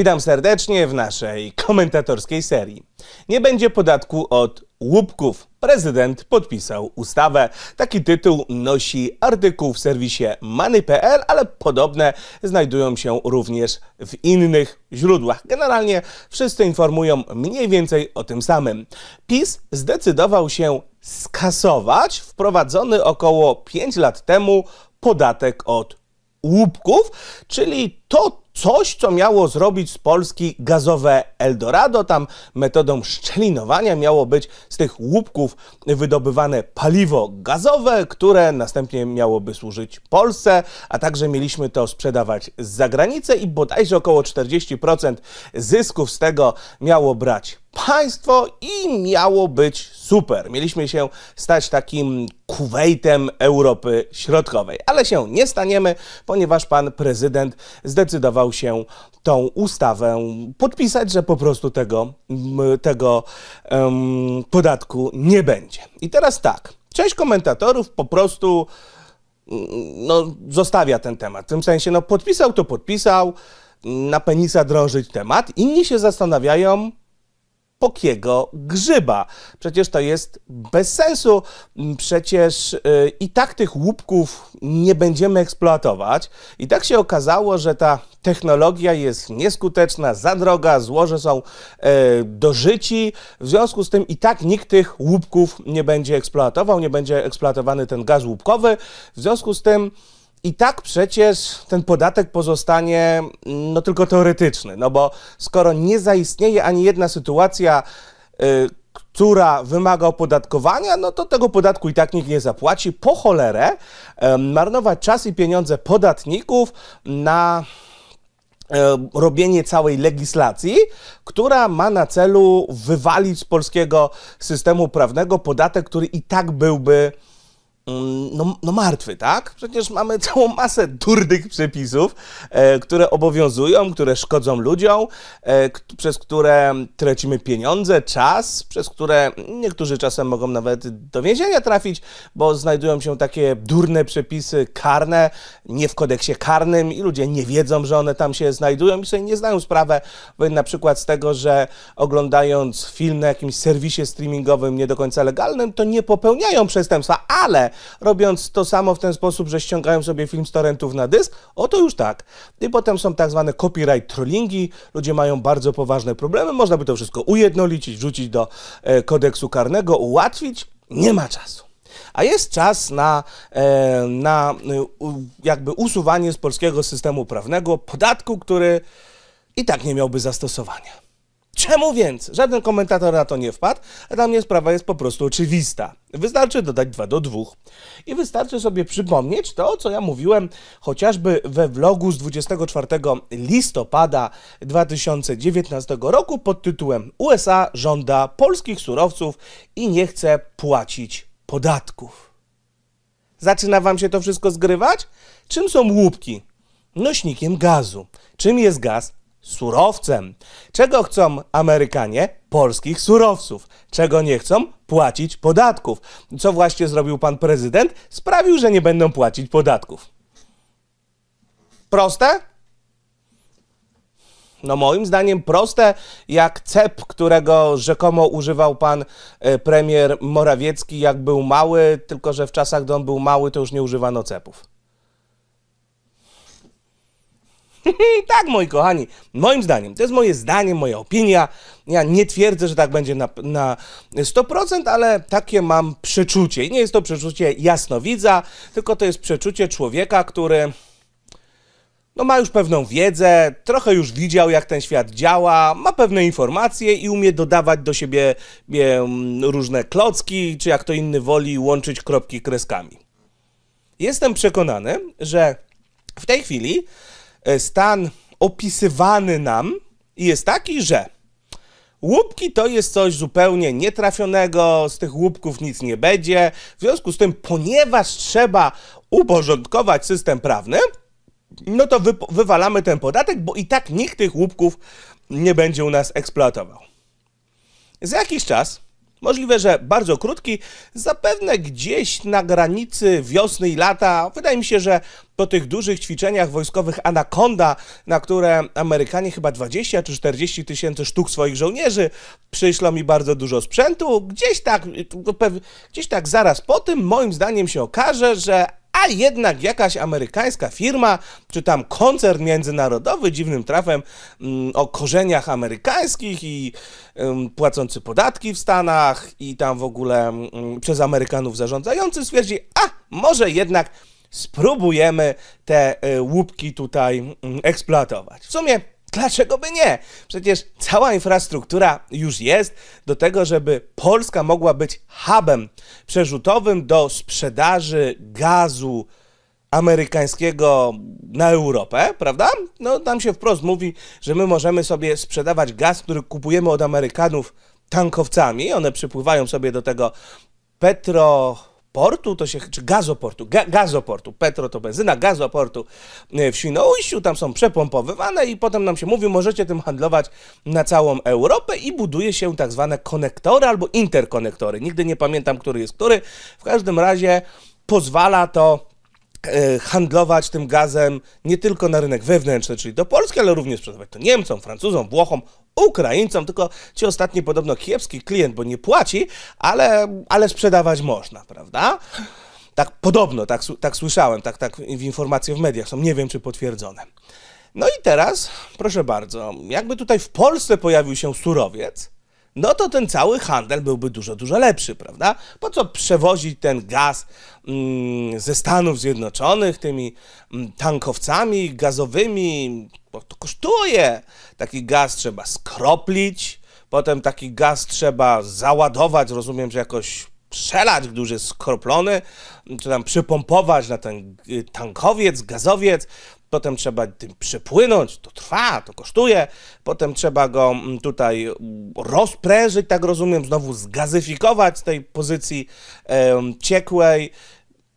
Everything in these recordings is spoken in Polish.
Witam serdecznie w naszej komentatorskiej serii. Nie będzie podatku od łupków. Prezydent podpisał ustawę. Taki tytuł nosi artykuł w serwisie money.pl, ale podobne znajdują się również w innych źródłach. Generalnie wszyscy informują mniej więcej o tym samym. PiS zdecydował się skasować wprowadzony około 5 lat temu podatek od łupków, czyli to coś, co miało zrobić z Polski gazowe Eldorado. Tam metodą szczelinowania miało być z tych łupków wydobywane paliwo gazowe, które następnie miałoby służyć Polsce, a także mieliśmy to sprzedawać za granicę i bodajże około 40% zysków z tego miało brać państwo i miało być super. Mieliśmy się stać takim Kuwejtem Europy Środkowej, ale się nie staniemy, ponieważ pan prezydent zdecydował się tą ustawę podpisać, że po prostu tego, tego um, podatku nie będzie. I teraz tak, część komentatorów po prostu mm, no, zostawia ten temat. W tym sensie, no, podpisał to podpisał, na penisa drążyć temat. Inni się zastanawiają, pokiego grzyba. Przecież to jest bez sensu. Mm, Przecież y, i tak tych łupków nie będziemy eksploatować. I tak się okazało, że ta technologia jest nieskuteczna, za droga, złoże są e, do dożyci. W związku z tym i tak nikt tych łupków nie będzie eksploatował, nie będzie eksploatowany ten gaz łupkowy. W związku z tym i tak przecież ten podatek pozostanie mm, no tylko teoretyczny, no bo skoro nie zaistnieje ani jedna sytuacja, y, która wymaga opodatkowania, no to tego podatku i tak nikt nie zapłaci. Po cholerę marnować czas i pieniądze podatników na e, robienie całej legislacji, która ma na celu wywalić z polskiego systemu prawnego podatek, który i tak byłby Mm, no, no, martwy, tak? Przecież mamy całą masę durnych przepisów, e, które obowiązują, które szkodzą ludziom, e, przez które tracimy pieniądze, czas, przez które niektórzy czasem mogą nawet do więzienia trafić, bo znajdują się takie durne przepisy karne, nie w kodeksie karnym i ludzie nie wiedzą, że one tam się znajdują i sobie nie zdają sprawy, na przykład z tego, że oglądając film na jakimś serwisie streamingowym nie do końca legalnym, to nie popełniają przestępstwa, ale robiąc to samo w ten sposób, że ściągają sobie film z torrentów na dysk, oto już tak. I potem są tak zwane copyright trollingi, ludzie mają bardzo poważne problemy, można by to wszystko ujednolicić, wrzucić do e, kodeksu karnego, ułatwić, nie ma czasu. A jest czas na, e, na e, jakby usuwanie z polskiego systemu prawnego podatku, który i tak nie miałby zastosowania. Czemu więc? Żaden komentator na to nie wpadł, a dla mnie sprawa jest po prostu oczywista. Wystarczy dodać 2 do 2. I wystarczy sobie przypomnieć to, co ja mówiłem chociażby we vlogu z 24 listopada 2019 roku pod tytułem USA żąda polskich surowców i nie chce płacić podatków. Zaczyna wam się to wszystko zgrywać? Czym są łupki? Nośnikiem gazu. Czym jest gaz? surowcem. Czego chcą Amerykanie? Polskich surowców. Czego nie chcą? Płacić podatków. Co właśnie zrobił pan prezydent? Sprawił, że nie będą płacić podatków. Proste? No moim zdaniem proste jak cep, którego rzekomo używał pan e, premier Morawiecki, jak był mały, tylko że w czasach, gdy on był mały, to już nie używano cepów. tak, moi kochani, moim zdaniem, to jest moje zdanie, moja opinia. Ja nie twierdzę, że tak będzie na, na 100%, ale takie mam przeczucie. I nie jest to przeczucie jasnowidza, tylko to jest przeczucie człowieka, który no ma już pewną wiedzę, trochę już widział, jak ten świat działa, ma pewne informacje i umie dodawać do siebie różne klocki, czy jak to inny woli, łączyć kropki kreskami. Jestem przekonany, że w tej chwili E, stan opisywany nam jest taki, że łupki to jest coś zupełnie nietrafionego, z tych łupków nic nie będzie. W związku z tym, ponieważ trzeba uporządkować system prawny, no to wy wywalamy ten podatek, bo i tak nikt tych łupków nie będzie u nas eksploatował. Za jakiś czas Możliwe, że bardzo krótki, zapewne gdzieś na granicy wiosny i lata. Wydaje mi się, że po tych dużych ćwiczeniach wojskowych Anaconda, na które Amerykanie chyba 20 czy 40 tysięcy sztuk swoich żołnierzy przyślą mi bardzo dużo sprzętu, gdzieś tak, gdzieś tak zaraz po tym moim zdaniem się okaże, że a jednak jakaś amerykańska firma, czy tam koncern międzynarodowy dziwnym trafem mm, o korzeniach amerykańskich i mm, płacący podatki w Stanach i tam w ogóle mm, przez Amerykanów zarządzający stwierdzi, a może jednak spróbujemy te y, łupki tutaj mm, eksploatować. W sumie Dlaczego by nie? Przecież cała infrastruktura już jest do tego, żeby Polska mogła być hubem przerzutowym do sprzedaży gazu amerykańskiego na Europę, prawda? No tam się wprost mówi, że my możemy sobie sprzedawać gaz, który kupujemy od Amerykanów tankowcami. One przypływają sobie do tego petro portu, to się, czy gazoportu, ga, gazoportu, petro to benzyna, gazoportu y, w Świnoujściu, tam są przepompowywane i potem nam się mówi, możecie tym handlować na całą Europę i buduje się tak zwane konektory albo interkonektory. Nigdy nie pamiętam, który jest który. W każdym razie pozwala to E, handlować tym gazem nie tylko na rynek wewnętrzny, czyli do Polski, ale również sprzedawać to Niemcom, Francuzom, Włochom, Ukraińcom, tylko ci ostatni podobno kiepski klient, bo nie płaci, ale, ale sprzedawać można, prawda? Tak podobno, tak, tak słyszałem, tak, tak w informacje w mediach są, nie wiem czy potwierdzone. No i teraz, proszę bardzo, jakby tutaj w Polsce pojawił się surowiec, no to ten cały handel byłby dużo, dużo lepszy, prawda? Po co przewozić ten gaz mm, ze Stanów Zjednoczonych tymi mm, tankowcami gazowymi? Bo to kosztuje. Taki gaz trzeba skroplić, potem taki gaz trzeba załadować, rozumiem, że jakoś przelać, gdy już jest skroplony, czy tam przypompować na ten y, tankowiec, gazowiec, potem trzeba tym przepłynąć, to trwa, to kosztuje, potem trzeba go mm, tutaj mm, rozprężyć, tak rozumiem, znowu zgazyfikować z tej pozycji e, ciekłej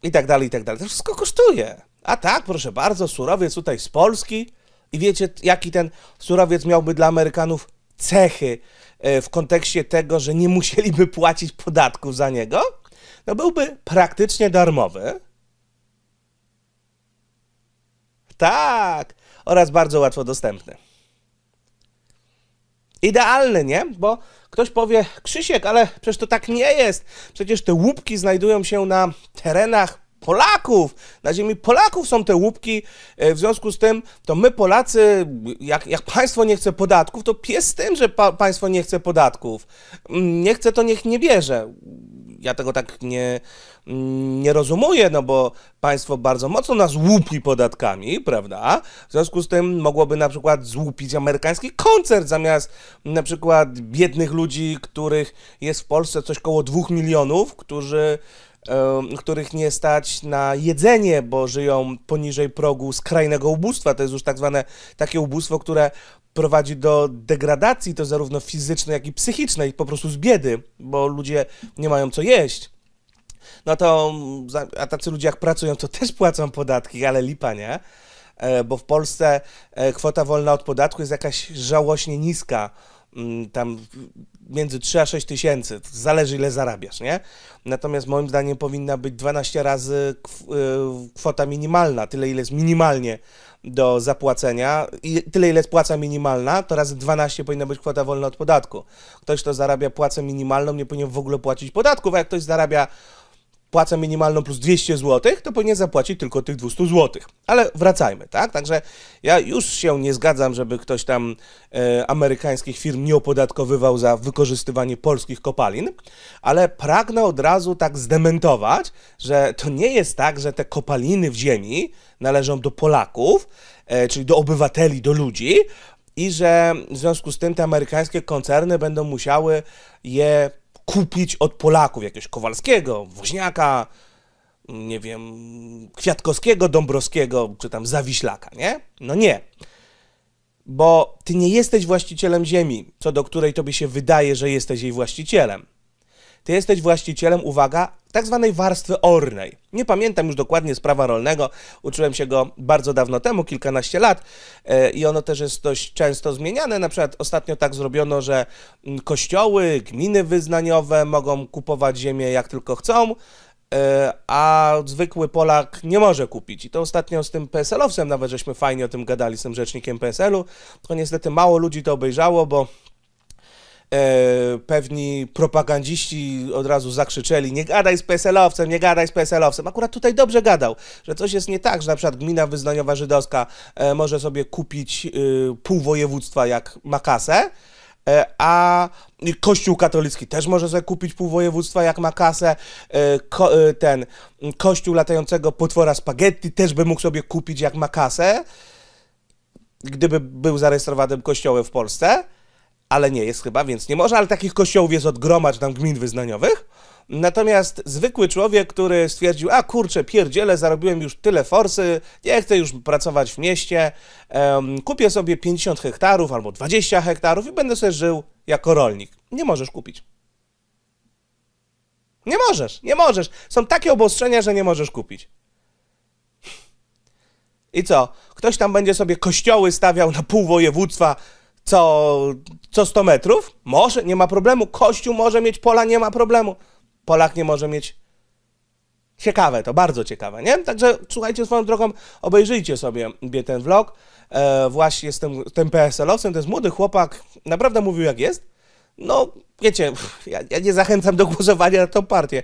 i tak dalej, i tak dalej. To wszystko kosztuje. A tak, proszę bardzo, surowiec tutaj z Polski i wiecie, jaki ten surowiec miałby dla Amerykanów cechy e, w kontekście tego, że nie musieliby płacić podatków za niego? No byłby praktycznie darmowy, tak, oraz bardzo łatwo dostępny. Idealny, nie? Bo ktoś powie, Krzysiek, ale przecież to tak nie jest. Przecież te łupki znajdują się na terenach Polaków. Na ziemi Polaków są te łupki. E, w związku z tym, to my Polacy, jak, jak państwo nie chce podatków, to pies z tym, że pa państwo nie chce podatków. Mm, nie chce, to niech nie bierze. Ja tego tak nie, Mm, nie rozumuje, no bo państwo bardzo mocno nas łupi podatkami, prawda? W związku z tym mogłoby na przykład złupić amerykański koncert zamiast na przykład biednych ludzi, których jest w Polsce coś koło dwóch milionów, którzy których nie stać na jedzenie, bo żyją poniżej progu skrajnego ubóstwa. To jest już tak zwane takie ubóstwo, które prowadzi do degradacji, to zarówno fizycznej, jak i psychicznej, po prostu z biedy, bo ludzie nie mają co jeść no to mm, a tacy ludzie jak pracują, to też płacą podatki, ale lipa, nie? E, bo w Polsce e, kwota wolna od podatku jest jakaś żałośnie niska, mm, tam między 3 a 6 tysięcy, zależy ile zarabiasz, nie? Natomiast moim zdaniem powinna być 12 razy e, kwota minimalna, tyle ile jest minimalnie do zapłacenia i tyle, ile jest płaca minimalna, to razy 12 powinna być kwota wolna od podatku. Ktoś, kto zarabia płacę minimalną, nie powinien w ogóle płacić podatków, a jak ktoś zarabia płacę minimalną plus 200 zł, to powinien zapłacić tylko tych 200 zł. Ale wracajmy, tak? Także ja już się nie zgadzam, żeby ktoś tam e, amerykańskich firm nie opodatkowywał za wykorzystywanie polskich kopalin, ale pragnę od razu tak zdementować, że to nie jest tak, że te kopaliny w ziemi należą do Polaków, e, czyli do obywateli, do ludzi, i że w związku z tym te amerykańskie koncerny będą musiały je kupić od Polaków, jakiegoś Kowalskiego, Woźniaka, nie wiem, Kwiatkowskiego, Dąbrowskiego, czy tam Zawiślaka, nie? No nie. Bo ty nie jesteś właścicielem ziemi, co do której tobie się wydaje, że jesteś jej właścicielem. Ty jesteś właścicielem, uwaga, tak zwanej warstwy ornej. Nie pamiętam już dokładnie sprawy rolnego, uczyłem się go bardzo dawno temu, kilkanaście lat e, i ono też jest dość często zmieniane. Na przykład ostatnio tak zrobiono, że mm, kościoły, gminy wyznaniowe mogą kupować ziemię jak tylko chcą, e, a zwykły Polak nie może kupić. I to ostatnio z tym PSL-owcem nawet żeśmy fajnie o tym gadali, z tym rzecznikiem PSL-u, tylko niestety mało ludzi to obejrzało, bo E, pewni propagandziści od razu zakrzyczeli, nie gadaj z PSL-owcem, nie gadaj z PSL-owcem. Akurat tutaj dobrze gadał, że coś jest nie tak, że na przykład gmina wyznaniowa żydowska e, może sobie kupić e, pół województwa jak ma kasę, a Kościół katolicki też może sobie kupić pół województwa, jak ma kasę. Ko ten kościół latającego potwora spaghetti też by mógł sobie kupić, jak ma kasę, gdyby był zarejestrowanym kościołem w Polsce ale nie jest chyba, więc nie może, ale takich kościołów jest od groma, tam gmin wyznaniowych. Natomiast zwykły człowiek, który stwierdził, a kurczę, pierdziele, zarobiłem już tyle forsy, nie chcę już pracować w mieście, um, kupię sobie 50 hektarów albo 20 hektarów i będę sobie żył jako rolnik. Nie możesz kupić. Nie możesz, nie możesz. Są takie obostrzenia, że nie możesz kupić. I co? Ktoś tam będzie sobie kościoły stawiał na pół województwa, co, co 100 metrów? Może, nie ma problemu. Kościół może mieć pola, nie ma problemu. Polak nie może mieć. Ciekawe to, bardzo ciekawe, nie? Także słuchajcie swoją drogą, obejrzyjcie sobie ten vlog. E, właśnie jestem tym PSL-owcem, to jest młody chłopak, naprawdę mówił jak jest. No, wiecie, ja, ja nie zachęcam do głosowania na tą partię.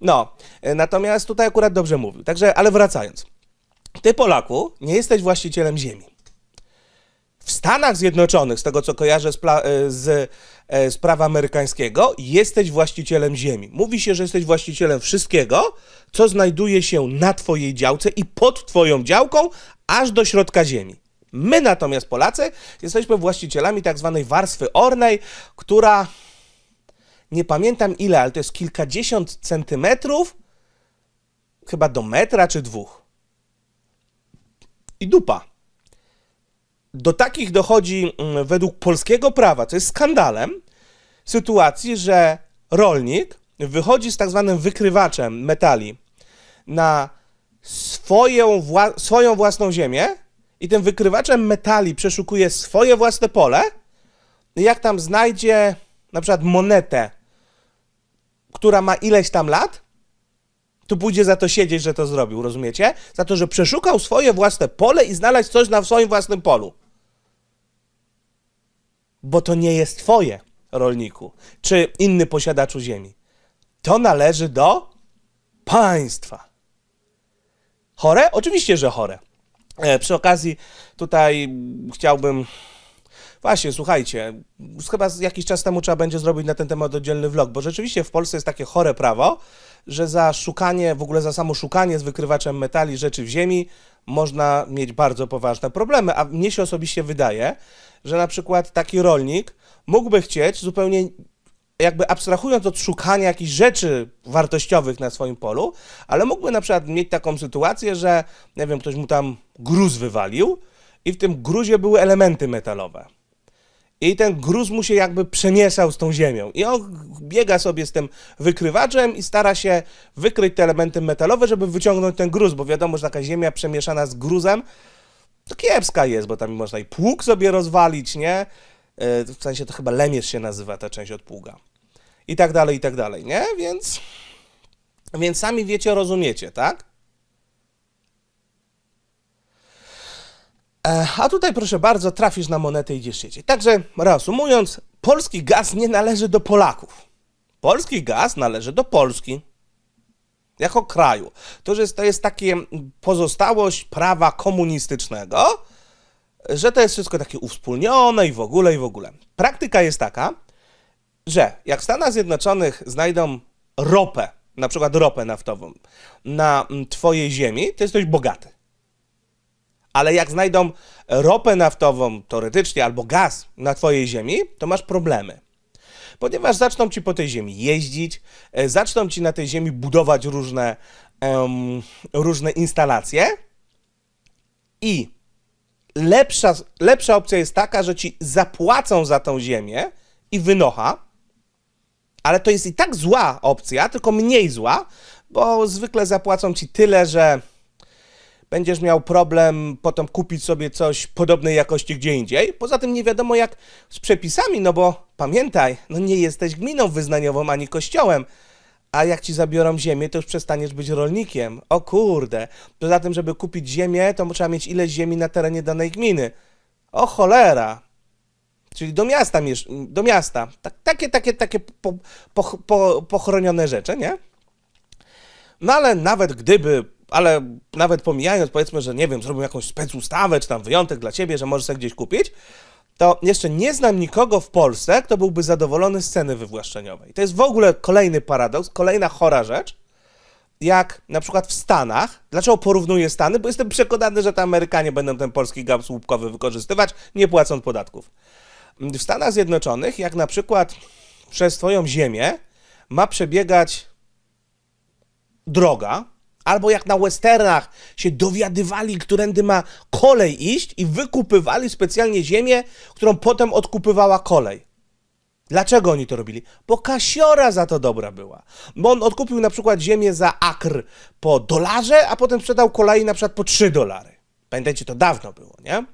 No, e, natomiast tutaj akurat dobrze mówił. Także, ale wracając. Ty, Polaku, nie jesteś właścicielem ziemi. W Stanach Zjednoczonych, z tego co kojarzę z, e, z, e, z prawa amerykańskiego, jesteś właścicielem ziemi. Mówi się, że jesteś właścicielem wszystkiego, co znajduje się na Twojej działce i pod Twoją działką, aż do środka ziemi. My natomiast Polacy jesteśmy właścicielami tak zwanej warstwy ornej, która nie pamiętam ile, ale to jest kilkadziesiąt centymetrów, chyba do metra czy dwóch. I dupa. Do takich dochodzi mm, według polskiego prawa, co jest skandalem, sytuacji, że rolnik wychodzi z tak zwanym wykrywaczem metali na swoją, wła swoją własną ziemię i tym wykrywaczem metali przeszukuje swoje własne pole. Jak tam znajdzie na przykład monetę, która ma ileś tam lat, to pójdzie za to siedzieć, że to zrobił, rozumiecie? Za to, że przeszukał swoje własne pole i znalazł coś na swoim własnym polu bo to nie jest Twoje, rolniku, czy inny posiadaczu ziemi. To należy do państwa. Chore? Oczywiście, że chore. E, przy okazji, tutaj chciałbym. Właśnie, słuchajcie, chyba jakiś czas temu trzeba będzie zrobić na ten temat oddzielny vlog, bo rzeczywiście w Polsce jest takie chore prawo, że za szukanie, w ogóle za samo szukanie z wykrywaczem metali rzeczy w ziemi można mieć bardzo poważne problemy. A mnie się osobiście wydaje, że na przykład taki rolnik mógłby chcieć zupełnie jakby abstrahując od szukania jakichś rzeczy wartościowych na swoim polu, ale mógłby na przykład mieć taką sytuację, że nie wiem, ktoś mu tam gruz wywalił i w tym gruzie były elementy metalowe i ten gruz mu się jakby przemieszał z tą ziemią. I on biega sobie z tym wykrywaczem i stara się wykryć te elementy metalowe, żeby wyciągnąć ten gruz, bo wiadomo, że taka ziemia przemieszana z gruzem to kiepska jest, bo tam można i pług sobie rozwalić, nie? E, w sensie to chyba lemierz się nazywa ta część od pługa. I tak dalej, i tak dalej, nie? Więc, więc sami wiecie, rozumiecie, tak? E, a tutaj, proszę bardzo, trafisz na monetę i idziesz siedzieć. Także reasumując, polski gaz nie należy do Polaków. Polski gaz należy do Polski. Jako kraju. To, że to jest takie pozostałość prawa komunistycznego, że to jest wszystko takie uwspólnione i w ogóle, i w ogóle. Praktyka jest taka, że jak w Stanach Zjednoczonych znajdą ropę, na przykład ropę naftową, na mm, twojej ziemi, to jesteś bogaty ale jak znajdą ropę naftową teoretycznie albo gaz na twojej ziemi, to masz problemy. Ponieważ zaczną ci po tej ziemi jeździć, e, zaczną ci na tej ziemi budować różne, um, różne instalacje i lepsza, lepsza opcja jest taka, że ci zapłacą za tą ziemię i wynocha, ale to jest i tak zła opcja, tylko mniej zła, bo zwykle zapłacą ci tyle, że będziesz miał problem potem kupić sobie coś podobnej jakości gdzie indziej. Poza tym nie wiadomo jak z przepisami, no bo pamiętaj, no nie jesteś gminą wyznaniową ani kościołem. A jak ci zabiorą ziemię, to już przestaniesz być rolnikiem. O kurde. Poza tym, żeby kupić ziemię, to trzeba mieć ile ziemi na terenie danej gminy. O cholera. Czyli do miasta, do miasta. Tak, takie, takie, takie po, po, po, pochronione rzeczy, nie? No ale nawet gdyby ale nawet pomijając, powiedzmy, że nie wiem, zrobią jakąś specustawę czy tam wyjątek dla ciebie, że możesz sobie gdzieś kupić, to jeszcze nie znam nikogo w Polsce, kto byłby zadowolony z ceny wywłaszczeniowej. To jest w ogóle kolejny paradoks, kolejna chora rzecz, jak na przykład w Stanach. Dlaczego porównuję Stany? Bo jestem przekonany, że to Amerykanie będą ten polski gap słupkowy wykorzystywać, nie płacąc podatków. W Stanach Zjednoczonych, jak na przykład przez Twoją ziemię ma przebiegać droga, Albo jak na westernach się dowiadywali, którędy ma kolej iść i wykupywali specjalnie ziemię, którą potem odkupywała kolej. Dlaczego oni to robili? Bo kasiora za to dobra była. Bo on odkupił na przykład ziemię za akr po dolarze, a potem sprzedał kolei na przykład po 3 dolary. Pamiętajcie, to dawno było, nie?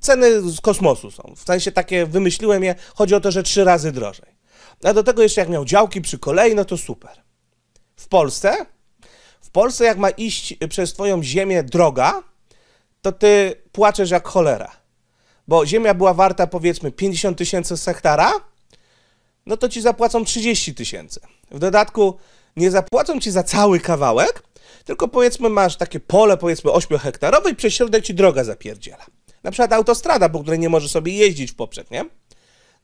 Ceny z kosmosu są. W sensie takie wymyśliłem je, chodzi o to, że trzy razy drożej. A do tego jeszcze jak miał działki przy kolei, no to super. W Polsce w Polsce, jak ma iść przez Twoją ziemię droga, to Ty płaczesz jak cholera. Bo ziemia była warta powiedzmy 50 tysięcy z hektara, no to Ci zapłacą 30 tysięcy. W dodatku nie zapłacą Ci za cały kawałek, tylko powiedzmy masz takie pole powiedzmy 8-hektarowe i przez środek Ci droga zapierdziela. Na przykład autostrada, po której nie może sobie jeździć w poprzek, nie?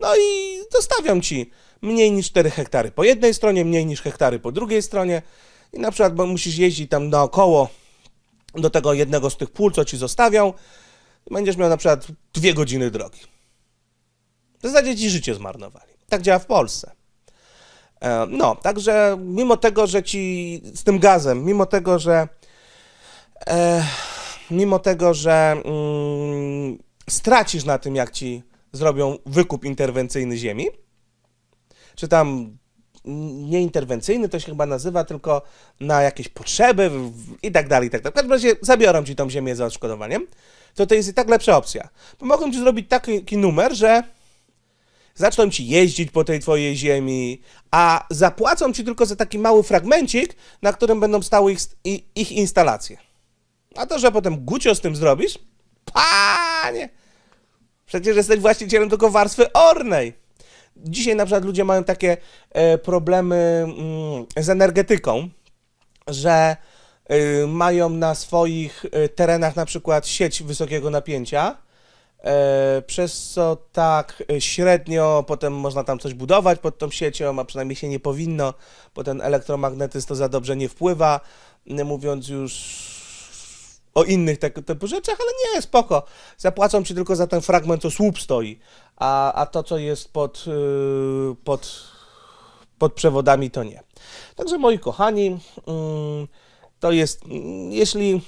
No i dostawią Ci mniej niż 4 hektary po jednej stronie, mniej niż hektary po drugiej stronie i na przykład musisz jeździć tam naokoło do tego jednego z tych pól, co ci zostawią, będziesz miał na przykład dwie godziny drogi. W zasadzie ci życie zmarnowali. Tak działa w Polsce. E, no, także mimo tego, że ci z tym gazem, mimo tego, że e, mimo tego, że mm, stracisz na tym, jak ci zrobią wykup interwencyjny ziemi, czy tam nieinterwencyjny, to się chyba nazywa, tylko na jakieś potrzeby i tak dalej, i tak dalej. W każdym razie zabiorą ci tą ziemię za odszkodowaniem, to to jest i tak lepsza opcja. Bo mogą ci zrobić taki numer, że zaczną ci jeździć po tej twojej ziemi, a zapłacą ci tylko za taki mały fragmencik, na którym będą stały ich, ich instalacje. A to, że potem gucio z tym zrobisz, panie, przecież jesteś właścicielem tylko warstwy ornej dzisiaj na przykład ludzie mają takie e, problemy mm, z energetyką, że e, mają na swoich e, terenach na przykład sieć wysokiego napięcia, przez co tak średnio potem można tam coś budować pod tą siecią, a przynajmniej się nie powinno, bo ten elektromagnetyzm to za dobrze nie wpływa, mówiąc już o innych tego typu rzeczach, ale nie, spoko. Zapłacą ci tylko za ten fragment, co słup stoi, a, a to, co jest pod, y, pod, pod przewodami, to nie. Także moi kochani, mm, to jest, mm, jeśli...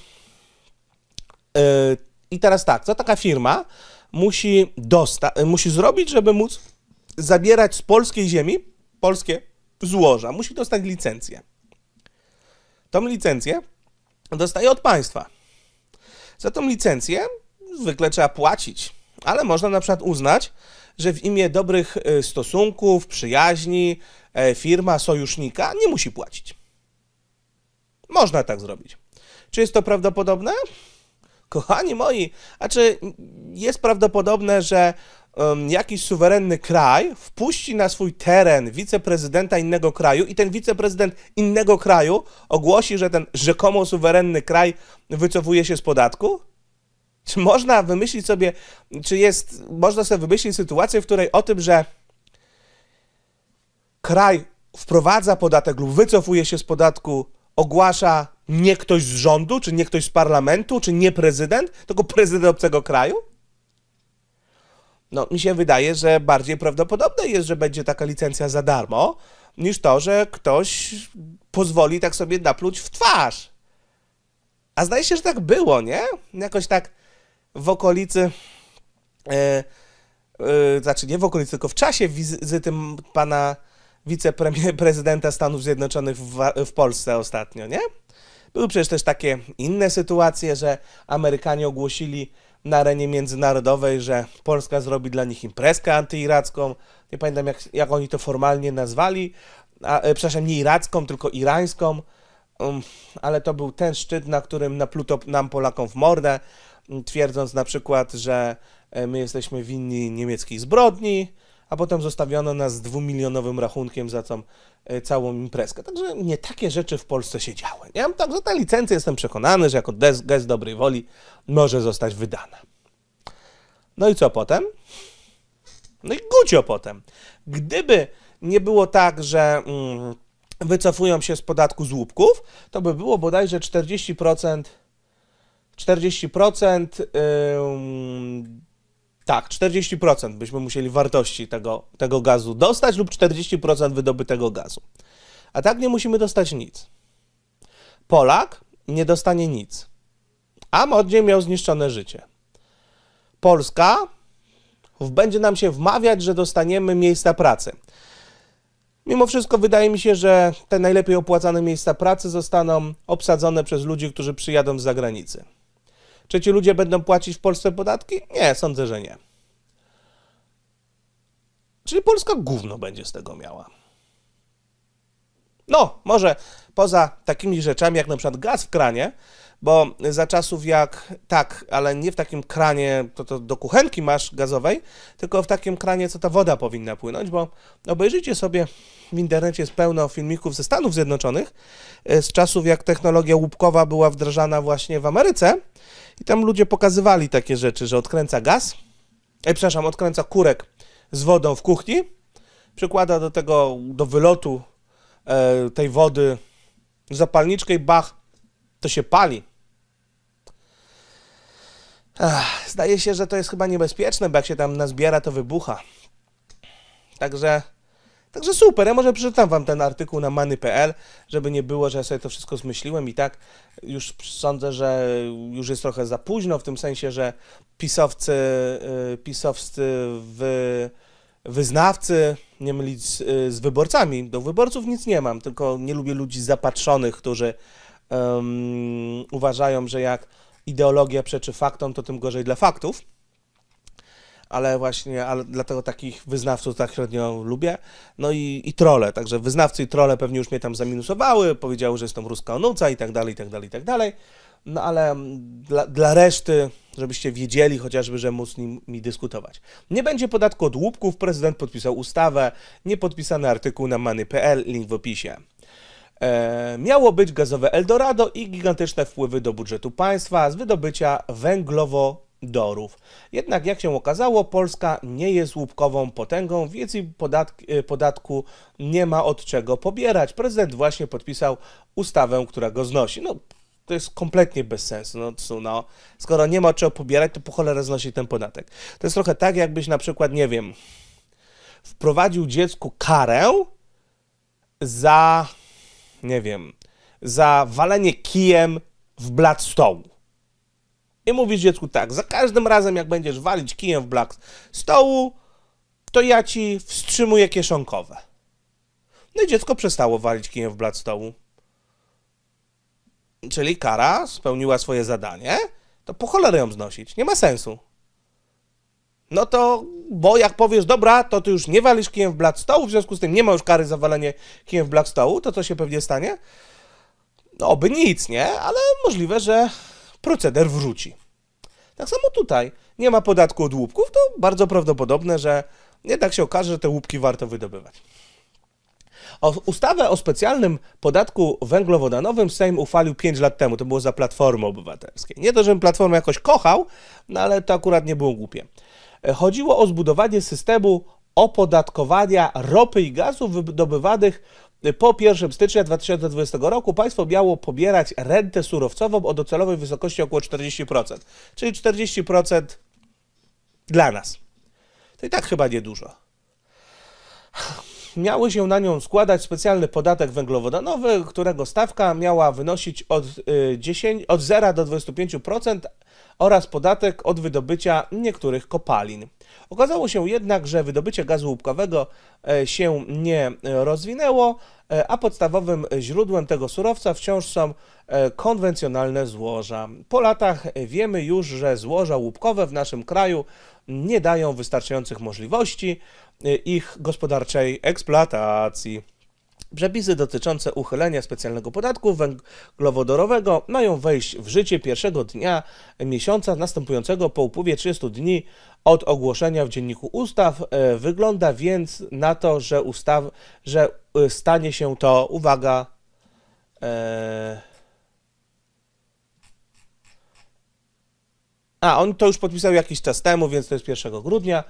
Y, I teraz tak, co taka firma musi, dosta- y, musi zrobić, żeby móc zabierać z polskiej ziemi polskie złoża? Musi dostać licencję. Tą licencję dostaje od państwa. Za tą licencję zwykle trzeba płacić, ale można na przykład uznać, że w imię dobrych e, stosunków, przyjaźni, e, firma, sojusznika nie musi płacić. Można tak zrobić. Czy jest to prawdopodobne? Kochani moi, a czy jest prawdopodobne, że um, jakiś suwerenny kraj wpuści na swój teren wiceprezydenta innego kraju i ten wiceprezydent innego kraju ogłosi, że ten rzekomo suwerenny kraj wycofuje się z podatku? Czy można wymyślić sobie, czy jest, można sobie wymyślić sytuację, w której o tym, że kraj wprowadza podatek lub wycofuje się z podatku, ogłasza nie ktoś z rządu, czy nie ktoś z parlamentu, czy nie prezydent, tylko prezydent obcego kraju? No, mi się wydaje, że bardziej prawdopodobne jest, że będzie taka licencja za darmo, niż to, że ktoś pozwoli tak sobie napluć w twarz. A zdaje się, że tak było, nie? Jakoś tak w okolicy. Yy, znaczy, nie w okolicy, tylko w czasie wizyty pana wiceprezydenta Stanów Zjednoczonych w, w Polsce ostatnio, nie? Były przecież też takie inne sytuacje, że Amerykanie ogłosili na arenie międzynarodowej, że Polska zrobi dla nich imprezkę antyiracką. Nie pamiętam, jak, jak oni to formalnie nazwali. A, e, przepraszam, nie iracką, tylko irańską. Um, ale to był ten szczyt, na którym napluto nam Polakom w mordę, twierdząc na przykład, że e, my jesteśmy winni niemieckich zbrodni, a potem zostawiano nas z dwumilionowym rachunkiem za tą e, całą imprezkę. Także nie takie rzeczy w Polsce się działy. Nie? Także ta licencja jestem przekonany, że jako gest dobrej woli może zostać wydana. No i co potem? No i gucio potem. Gdyby nie było tak, że mm, wycofują się z podatku z łupków, to by było bodajże 40%, 40% yy, tak, 40% byśmy musieli wartości tego, tego gazu dostać lub 40% wydobytego gazu. A tak nie musimy dostać nic. Polak nie dostanie nic, a Modzie miał zniszczone życie. Polska będzie nam się wmawiać, że dostaniemy miejsca pracy. Mimo wszystko wydaje mi się, że te najlepiej opłacane miejsca pracy zostaną obsadzone przez ludzi, którzy przyjadą z zagranicy. Czy ci ludzie będą płacić w Polsce podatki? Nie, sądzę, że nie. Czyli Polska gówno będzie z tego miała. No, może poza takimi rzeczami jak na przykład gaz w kranie, bo za czasów jak, tak, ale nie w takim kranie, to, to do kuchenki masz gazowej, tylko w takim kranie, co ta woda powinna płynąć, bo obejrzyjcie sobie, w internecie jest pełno filmików ze Stanów Zjednoczonych, e, z czasów jak technologia łupkowa była wdrażana właśnie w Ameryce i tam ludzie pokazywali takie rzeczy, że odkręca gaz, e, przepraszam, odkręca kurek z wodą w kuchni, przykłada do tego, do wylotu e, tej wody zapalniczkę i bach, to się pali. zdaje się, że to jest chyba niebezpieczne, bo jak się tam nazbiera, to wybucha. Także, także super, ja może przeczytam wam ten artykuł na many.pl, żeby nie było, że ja sobie to wszystko zmyśliłem i tak już sądzę, że już jest trochę za późno, w tym sensie, że pisowcy, y, pisowcy, wyznawcy, nie mylić z, y, z wyborcami. Do wyborców nic nie mam, tylko nie lubię ludzi zapatrzonych, którzy um, uważają, że jak ideologia przeczy faktom, to tym gorzej dla faktów. Ale właśnie, ale dlatego takich wyznawców tak średnio lubię. No i, i trole, także wyznawcy i trole pewnie już mnie tam zaminusowały, powiedziały, że jestem ruska onuca i tak dalej, i tak dalej, i tak dalej. No ale mm, dla, dla reszty, żebyście wiedzieli chociażby, że móc z nimi dyskutować. Nie będzie podatku od łupków, prezydent podpisał ustawę, niepodpisany artykuł na many.pl, link w opisie. E, miało być gazowe Eldorado i gigantyczne wpływy do budżetu państwa z wydobycia węglowodorów. Jednak jak się okazało, Polska nie jest łupkową potęgą, więc i podatk, e, podatku nie ma od czego pobierać. Prezydent właśnie podpisał ustawę, która go znosi. No, to jest kompletnie bez sensu. No, co, no, skoro nie ma czego pobierać, to po cholerę znosi ten podatek. To jest trochę tak, jakbyś na przykład, nie wiem, wprowadził dziecku karę za nie wiem, za walenie kijem w blat stołu. I mówisz dziecku tak, za każdym razem jak będziesz walić kijem w blat stołu, to ja ci wstrzymuję kieszonkowe. No i dziecko przestało walić kijem w blat stołu. Czyli kara spełniła swoje zadanie, to po cholerę ją znosić. Nie ma sensu no to, bo jak powiesz, dobra, to ty już nie walisz kijem w blat stołu, w związku z tym nie ma już kary za walenie kijem w blat stołu, to co się pewnie stanie? No, oby nic, nie? Ale możliwe, że proceder wróci. Tak samo tutaj. Nie ma podatku od łupków, to bardzo prawdopodobne, że jednak się okaże, że te łupki warto wydobywać. O, ustawę o specjalnym podatku węglowodanowym Sejm uchwalił 5 lat temu. To było za Platformy Obywatelskiej. Nie to, żebym Platformę jakoś kochał, no ale to akurat nie było głupie. E, chodziło o zbudowanie systemu opodatkowania ropy i gazów wydobywanych e, po 1 stycznia 2020 roku państwo miało pobierać rentę surowcową o docelowej wysokości około 40%, czyli 40% dla nas. To i tak chyba niedużo. Miały się na nią składać specjalny podatek węglowodanowy, którego stawka miała wynosić od, 10, e, od 0 do 25%, oraz podatek od wydobycia niektórych kopalin. Okazało się jednak, że wydobycie gazu łupkowego e, się nie rozwinęło, e, a podstawowym źródłem tego surowca wciąż są e, konwencjonalne złoża. Po latach wiemy już, że złoża łupkowe w naszym kraju nie dają wystarczających możliwości ich gospodarczej eksploatacji. Przepisy dotyczące uchylenia specjalnego podatku węglowodorowego mają wejść w życie pierwszego dnia miesiąca następującego po upływie 30 dni od ogłoszenia w dzienniku ustaw. E, wygląda więc na to, że, ustaw, że e, stanie się to, uwaga, e A, on to już podpisał jakiś czas temu, więc to jest 1 grudnia.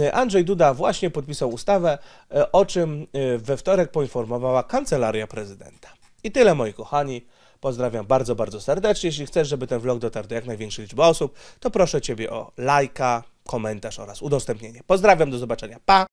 Y, Andrzej Duda właśnie podpisał ustawę, y, o czym y, we wtorek poinformowała kancelaria prezydenta. I tyle, moi kochani. Pozdrawiam bardzo, bardzo serdecznie. Jeśli chcesz, żeby ten vlog dotarł do jak największej liczby osób, to proszę Ciebie o lajka, komentarz oraz udostępnienie. Pozdrawiam, do zobaczenia. Pa!